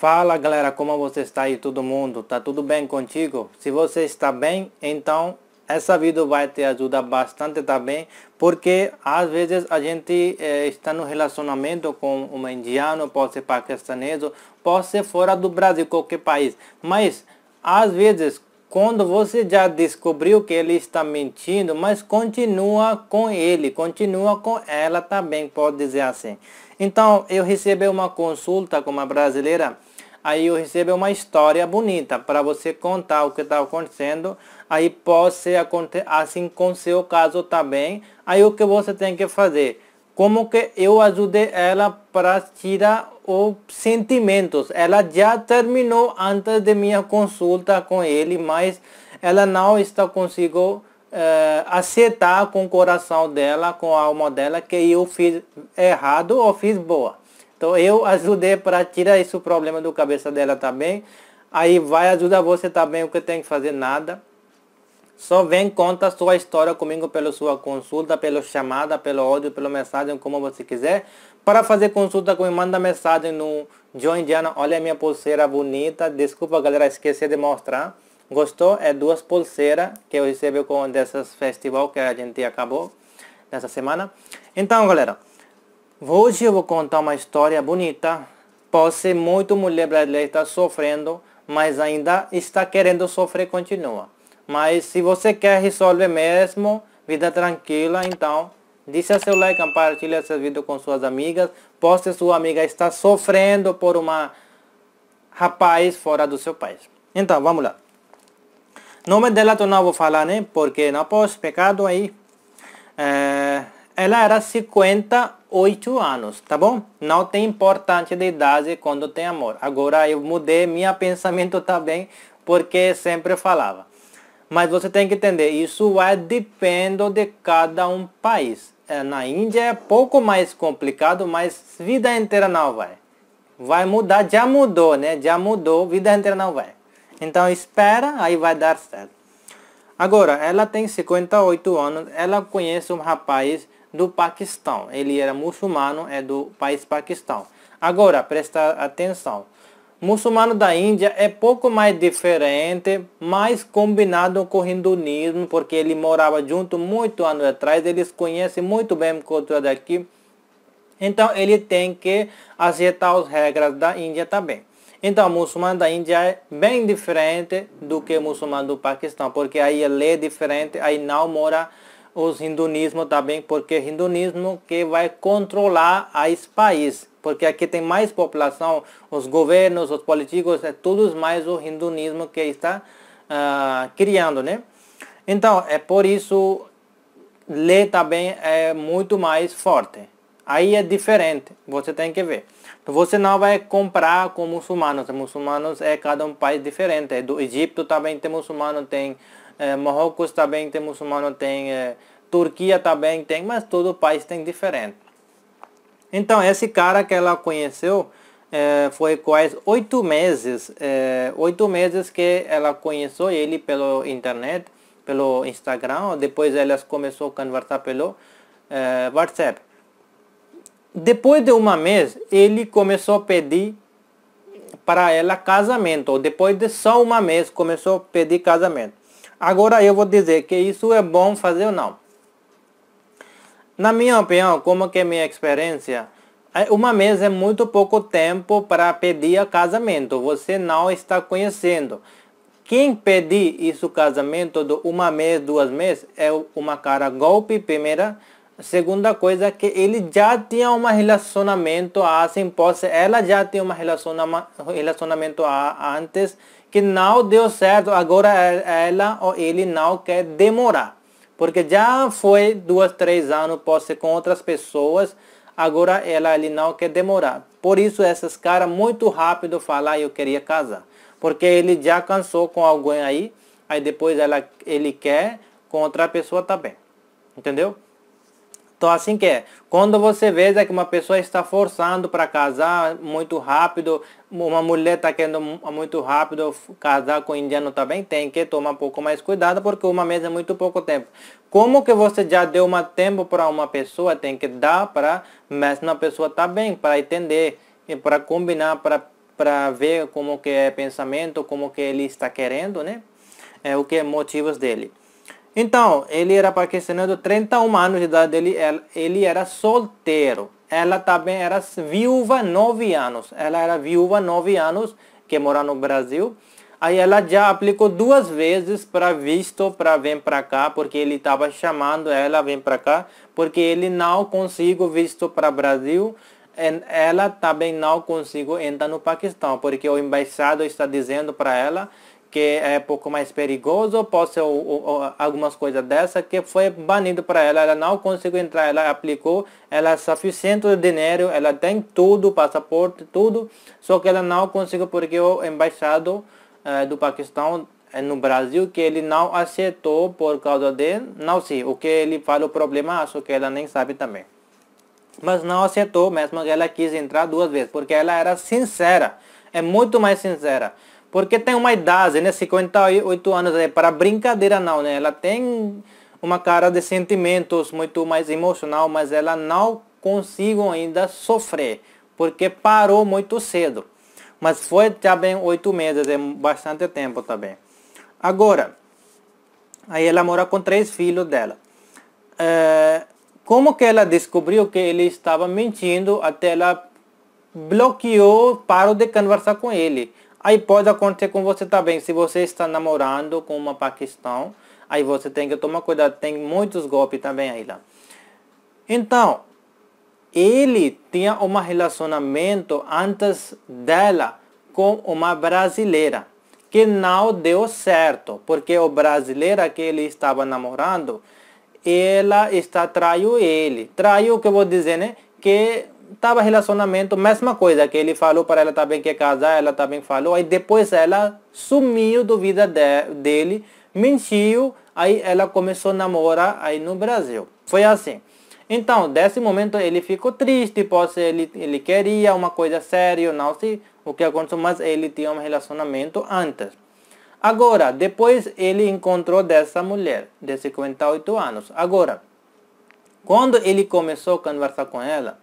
Fala galera, como você está aí todo mundo? Tá tudo bem contigo? Se você está bem, então essa vídeo vai te ajudar bastante também, tá porque às vezes a gente eh, está no relacionamento com um indiano, pode ser paquistanês, pode ser fora do Brasil, qualquer país. Mas às vezes quando você já descobriu que ele está mentindo, mas continua com ele, continua com ela também, tá pode dizer assim. Então, eu recebi uma consulta com uma brasileira aí eu recebo uma história bonita para você contar o que está acontecendo. Aí pode ser assim com seu caso também. Tá aí o que você tem que fazer? Como que eu ajudei ela para tirar os sentimentos? Ela já terminou antes de minha consulta com ele, mas ela não está consigo é, eh, aceitar com o coração dela, com a alma dela, que eu fiz errado ou fiz boa. Então eu ajudei para tirar esse problema do cabeça dela também. Aí vai ajudar você também, o que tem que fazer nada. Só vem conta sua história comigo pela sua consulta, pela chamada, pelo áudio, pela mensagem, como você quiser. Para fazer consulta comigo, manda mensagem no Join Indiana. Olha a minha pulseira bonita. Desculpa, galera, esqueci de mostrar. Gostou? É duas pulseiras que eu recebi com dessas festival que a gente acabou nessa semana. Então, galera. Hoje eu vou contar uma história bonita. Pode ser muito mulher brasileira está sofrendo, mas ainda está querendo sofrer, continua. Mas se você quer resolver mesmo, vida tranquila, então deixe seu like, compartilha esse vídeo com suas amigas. Pode ser sua amiga está sofrendo por uma rapaz fora do seu país. Então, vamos lá. Nome dela eu não vou falar, né? Porque não posso, pecado aí. É, ela era 50 oito anos, tá bom? Não tem importância de idade quando tem amor. Agora eu mudei meu pensamento também, porque sempre falava. Mas você tem que entender, isso vai é depender de cada um país. É, na Índia é pouco mais complicado, mas vida inteira não vai. Vai mudar, já mudou, né? Já mudou, vida inteira não vai. Então espera, aí vai dar certo. Agora, ela tem 58 anos, ela conhece um rapaz do Paquistão. Ele era muçulmano, é do país Paquistão. Agora, presta atenção. Muçulmano da Índia é pouco mais diferente, mais combinado com o hinduísmo, porque ele morava junto muito anos atrás, eles conhecem muito bem a cultura daqui. Então ele tem que aceitar as regras da Índia também. Então, o muçulmano da Índia é bem diferente do que o muçulmano do Paquistão, porque aí a lei é diferente, aí não mora os hindunismo também, porque hindunismo que vai controlar esse país, porque aqui tem mais população, os governos, os políticos, é todos mais o hindunismo que está uh, criando, né? Então, é por isso ler também é muito mais forte. Aí é diferente, você tem que ver. Você não vai comprar com muçulmanos, muçulmanos é cada um país diferente. É do Egito também tem muçulmano, tem é, Marrocos também tá tem muçulmano, tem é, Turquia também tá tem, mas todo país tem diferente. Então esse cara que ela conheceu é, foi quase oito meses, é, oito meses que ela conheceu ele pela internet, pelo Instagram, depois elas começou a conversar pelo é, WhatsApp. Depois de um mês, ele começou a pedir para ela casamento. Depois de só um mês, começou a pedir casamento. Agora eu vou dizer que isso é bom fazer ou não. Na minha opinião, como que é minha experiência, é, uma mês é muito pouco tempo para pedir casamento. Você não está conhecendo. Quem pedir isso casamento de uma mês, duas meses, é uma cara golpe, primeira. Segunda coisa é que ele já tinha um relacionamento assim, ah, posse, ela já tinha um relaciona relacionamento ah, antes que não deu certo, agora é, é ela ou ele não quer demorar. Porque já foi duas, três anos, pode ser com outras pessoas, agora ela ele não quer demorar. Por isso essas caras muito rápido falar ah, eu queria casar. Porque ele já cansou com alguém aí, aí depois ela, ele quer com outra pessoa também. Entendeu? Então assim que é. Quando você vê é que uma pessoa está forçando para casar muito rápido, uma mulher está querendo muito rápido casar com um indiano também, tem que tomar um pouco mais cuidado porque uma mês é muito pouco tempo. Como que você já deu uma tempo para uma pessoa, tem que dar para mesma pessoa também, tá para entender, para combinar, para para ver como que é pensamento, como que ele está querendo, né? É o que é motivos dele. Então, ele era paquistanês, né, 31 anos de idade, ele, ele era solteiro. Ela também era viúva, 9 anos. Ela era viúva, 9 anos, que mora no Brasil. Aí ela já aplicou duas vezes para visto para vir para cá, porque ele estava chamando ela vem para cá, porque ele não consigo visto para Brasil. Ela também não consigo entrar no Paquistão, porque o embaixado está dizendo para ela que é um pouco mais perigoso, pode ser ou, ou, algumas coisas dessa que foi banido para ela, ela não conseguiu entrar, ela aplicou, ela é suficiente dinheiro, ela tem tudo, passaporte, tudo, só que ela não conseguiu porque o embaixado eh, do Paquistão é no Brasil que ele não aceitou por causa de, não sei, o que ele fala o problema, acho que ela nem sabe também. Mas não aceitou, mesmo que ela quis entrar duas vezes, porque ela era sincera, é muito mais sincera. Porque tem uma idade, né? 58 anos é para brincadeira não, né? Ela tem uma cara de sentimentos muito mais emocional, mas ela não consigo ainda sofrer, porque parou muito cedo. Mas foi também oito meses, é bastante tempo também. Agora, aí ela mora com três filhos dela. É, como que ela descobriu que ele estava mentindo até ela bloqueou, parou de conversar com ele. Aí pode acontecer com você também, se você está namorando com uma paquistão, aí você tem que tomar cuidado, tem muitos golpes também aí lá. Então, ele tinha um relacionamento antes dela com uma brasileira, que não deu certo, porque o brasileira que ele estava namorando, ela está traiu ele. Traiu, o que eu vou dizer, né? Que estava relacionamento, mesma coisa que ele falou para ela também tá que casar, ela também tá falou, aí depois ela sumiu do vida de, dele, mentiu, aí ela começou a namorar aí no Brasil. Foi assim. Então, desse momento ele ficou triste, pois ele, ele queria uma coisa séria, não sei o que aconteceu, mas ele tinha um relacionamento antes. Agora, depois ele encontrou dessa mulher de 58 anos. Agora, quando ele começou a conversar com ela,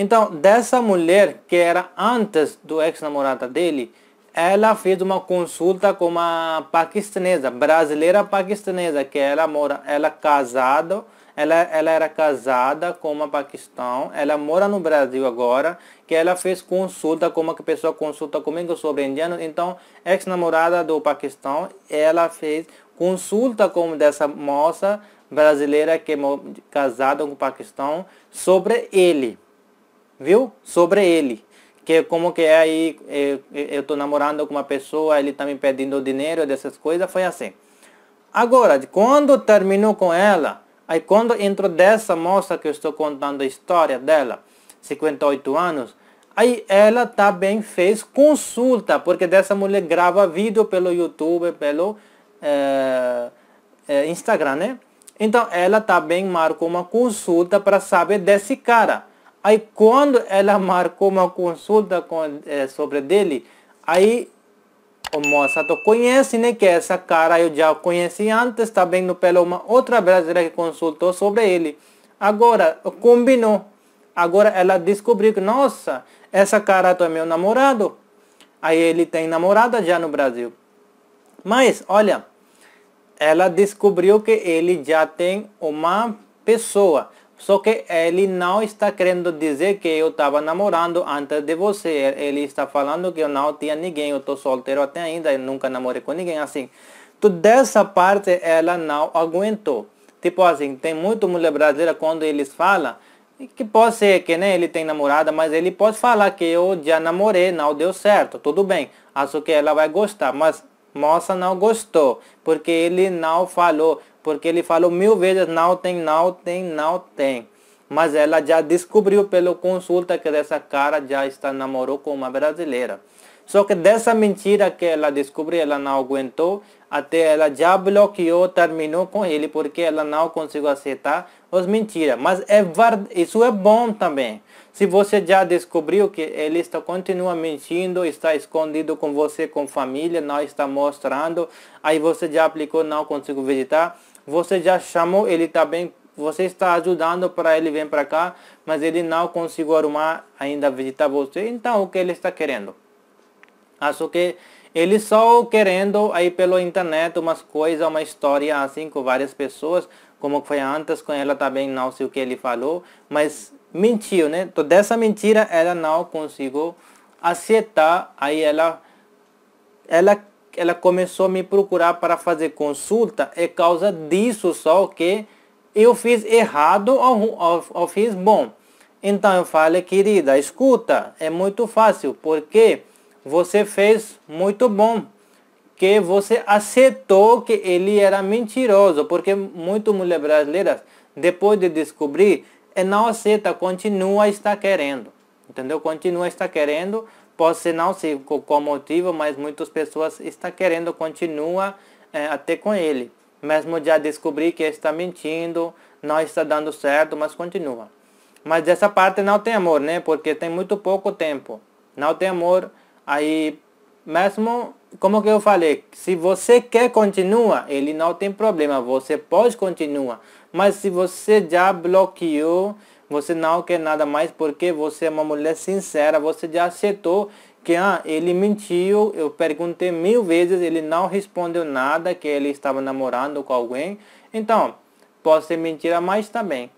então, dessa mulher que era antes do ex-namorada dele, ela fez uma consulta com uma paquistanesa, brasileira paquistanesa, que ela mora, ela é casada, ela, ela era casada com uma paquistão, ela mora no Brasil agora, que ela fez consulta, como que pessoa consulta comigo sobre indiano, então ex-namorada do Paquistão, ela fez consulta com dessa moça brasileira que é casada com o Paquistão sobre ele viu? Sobre ele. Que é como que é aí, é, é, eu estou namorando com uma pessoa, ele está me pedindo dinheiro, dessas coisas, foi assim. Agora, quando terminou com ela, aí quando entrou dessa moça que eu estou contando a história dela, 58 anos, aí ela também tá fez consulta, porque dessa mulher grava vídeo pelo YouTube, pelo é, é, Instagram, né? Então ela também tá marcou uma consulta para saber desse cara. Aí quando ela marcou uma consulta com, é, sobre dele, aí o moça tu conhece, né? Que é essa cara eu já conheci antes, tá vendo pela uma outra brasileira que consultou sobre ele. Agora, combinou. Agora ela descobriu que, nossa, essa cara tu é meu namorado. Aí ele tem namorada já no Brasil. Mas, olha, ela descobriu que ele já tem uma pessoa. Só que ele não está querendo dizer que eu estava namorando antes de você. Ele está falando que eu não tinha ninguém, eu estou solteiro até ainda, eu nunca namorei com ninguém, assim. Então, dessa parte ela não aguentou. Tipo assim, tem muito mulher brasileira quando eles falam que pode ser que né, ele tem namorada, mas ele pode falar que eu já namorei, não deu certo, tudo bem. Acho que ela vai gostar, mas Moça não gostou, porque ele não falou, porque ele falou mil vezes não tem, não tem, não tem. Mas ela já descobriu pela consulta que dessa cara já está namorou com uma brasileira. Só que dessa mentira que ela descobriu, ela não aguentou, até ela já bloqueou, terminou com ele, porque ela não conseguiu aceitar as mentiras. Mas é, isso é bom também se você já descobriu que ele está continua mentindo, está escondido com você, com família, não está mostrando, aí você já aplicou, não consigo visitar, você já chamou, ele está bem, você está ajudando para ele vir para cá, mas ele não conseguiu arrumar ainda visitar você, então o que ele está querendo? Acho que ele só querendo aí pela internet umas coisas, uma história assim com várias pessoas, como foi antes com ela também, não sei o que ele falou, mas mentiu, né? Então dessa mentira ela não conseguiu aceitar, aí ela ela ela começou a me procurar para fazer consulta, é causa disso só que eu fiz errado ou, ou, ou fiz bom. Então eu falei, querida, escuta, é muito fácil, porque você fez muito bom, que você aceitou que ele era mentiroso, porque muito mulheres brasileiras, depois de descobrir é não aceita, continua a estar querendo. Entendeu? Continua a estar querendo. Pode ser não sei qual motivo, mas muitas pessoas estão querendo, continua é, até com ele. Mesmo já descobrir que está mentindo, não está dando certo, mas continua. Mas dessa parte não tem amor, né? Porque tem muito pouco tempo. Não tem amor. Aí, mesmo, como que eu falei, se você quer continua, ele não tem problema. Você pode continuar. Mas se você já bloqueou, você não quer nada mais porque você é uma mulher sincera, você já aceitou que ah, ele mentiu, eu perguntei mil vezes, ele não respondeu nada, que ele estava namorando com alguém. Então, pode ser mentira, mas também. Tá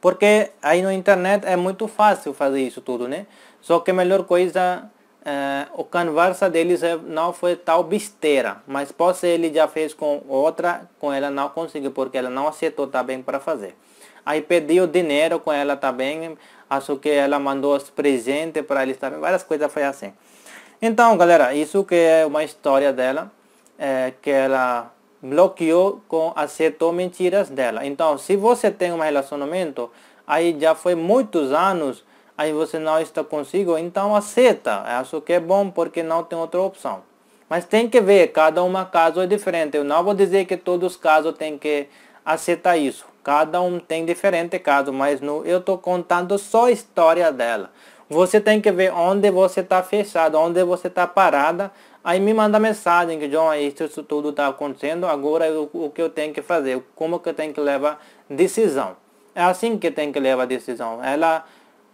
porque aí na internet é muito fácil fazer isso tudo, né? Só que a melhor coisa Uh, o conversa deles não foi tal besteira, mas pode ser ele já fez com outra, com ela não conseguiu, porque ela não aceitou também para fazer. Aí pediu dinheiro com ela também, acho que ela mandou os presentes para eles também, várias coisas foi assim. Então, galera, isso que é uma história dela, é, que ela bloqueou, com, aceitou mentiras dela. Então, se você tem um relacionamento, aí já foi muitos anos aí você não está consigo, então aceita. Acho que é bom porque não tem outra opção. Mas tem que ver, cada uma caso é diferente. Eu não vou dizer que todos os casos tem que aceitar isso. Cada um tem diferente caso, mas no, eu estou contando só a história dela. Você tem que ver onde você está fechado, onde você está parada. Aí me manda mensagem que John, isso tudo está acontecendo. Agora eu, o que eu tenho que fazer? Como que eu tenho que levar decisão? É assim que tem que levar decisão. Ela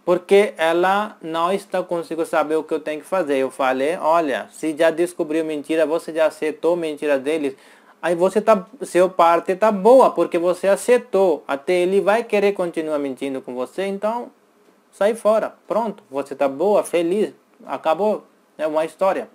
porque ela não está consigo saber o que eu tenho que fazer. Eu falei, olha, se já descobriu mentira, você já aceitou mentira deles, aí você tá, seu parte tá boa, porque você aceitou. Até ele vai querer continuar mentindo com você, então sai fora. Pronto, você tá boa, feliz, acabou. É uma história.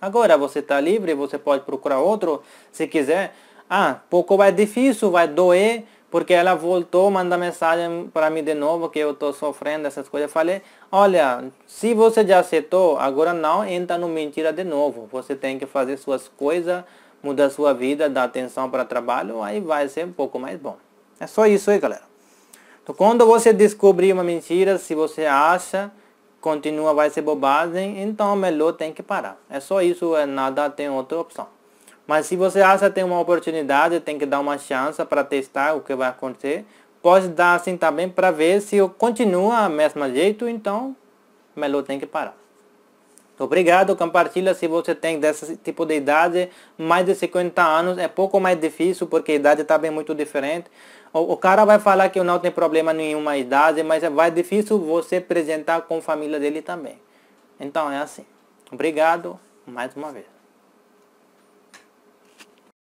Agora você está livre, você pode procurar outro se quiser. Ah, pouco vai é difícil, vai doer, porque ela voltou, manda mensagem para mim de novo que eu tô sofrendo essas coisas. Eu falei, olha, se você já aceitou, agora não entra no mentira de novo. Você tem que fazer suas coisas, mudar sua vida, dar atenção para trabalho, aí vai ser um pouco mais bom. É só isso aí, galera. Então, quando você descobrir uma mentira, se você acha continua vai ser bobagem, então é melhor tem que parar. É só isso, é nada tem outra opção. Mas se você acha que tem uma oportunidade, tem que dar uma chance para testar o que vai acontecer. Pode dar assim também tá para ver se continua a mesma jeito, então melhor tem que parar. Obrigado, compartilha se você tem desse tipo de idade, mais de 50 anos, é pouco mais difícil porque a idade está bem muito diferente. O, o, cara vai falar que não tem problema nenhuma idade, mas é vai difícil você apresentar com a família dele também. Então é assim. Obrigado mais uma vez.